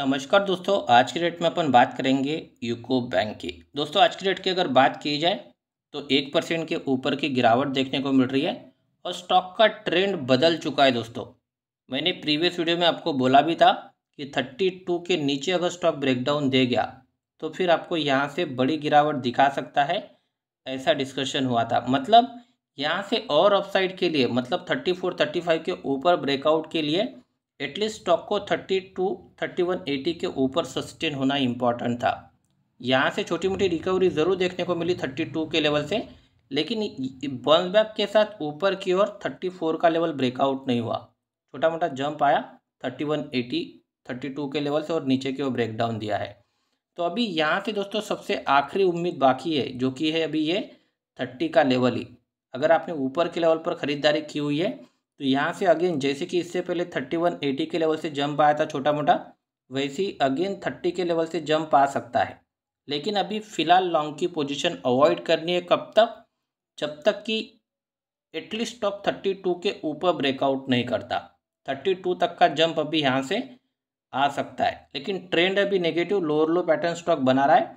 नमस्कार दोस्तों आज के डेट में अपन बात करेंगे यूको बैंक की दोस्तों आज के डेट की अगर बात की जाए तो एक परसेंट के ऊपर की गिरावट देखने को मिल रही है और स्टॉक का ट्रेंड बदल चुका है दोस्तों मैंने प्रीवियस वीडियो में आपको बोला भी था कि थर्टी टू के नीचे अगर स्टॉक ब्रेकडाउन दे गया तो फिर आपको यहाँ से बड़ी गिरावट दिखा सकता है ऐसा डिस्कशन हुआ था मतलब यहाँ से और अपसाइड के लिए मतलब थर्टी फोर थर्टी फाइव के ऊपर ब्रेकआउट के लिए एटलीस्ट स्टॉक को thirty two thirty one eighty के ऊपर सस्टेन होना इम्पॉर्टेंट था यहाँ से छोटी मोटी रिकवरी ज़रूर देखने को मिली थर्टी टू के लेवल से लेकिन बंस बैक के साथ ऊपर की ओर थर्टी फोर का लेवल ब्रेकआउट नहीं हुआ छोटा मोटा जंप आया thirty one eighty thirty two के लेवल से और नीचे की ओर ब्रेकडाउन दिया है तो अभी यहाँ से दोस्तों सबसे आखिरी उम्मीद बाकी है जो कि है अभी ये थर्टी का लेवल ही अगर आपने ऊपर के लेवल पर ख़रीदारी की हुई है तो यहाँ से अगेन जैसे कि इससे पहले थर्टी वन एटी के लेवल से जंप आया था छोटा मोटा वैसे ही अगेन थर्टी के लेवल से जंप आ सकता है लेकिन अभी फ़िलहाल लॉन्ग की पोजीशन अवॉइड करनी है कब तक जब तक कि एटलीस्ट स्टॉक थर्टी टू के ऊपर ब्रेकआउट नहीं करता थर्टी टू तक का जंप अभी यहाँ से आ सकता है लेकिन ट्रेंड अभी negative lower low pattern stock बना रहा है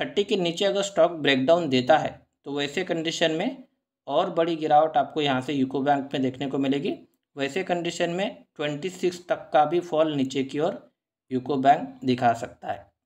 थर्टी के नीचे अगर स्टॉक ब्रेकडाउन देता है तो वैसे कंडीशन में और बड़ी गिरावट आपको यहाँ से यूको बैंक में देखने को मिलेगी वैसे कंडीशन में ट्वेंटी सिक्स तक का भी फॉल नीचे की ओर यूको बैंक दिखा सकता है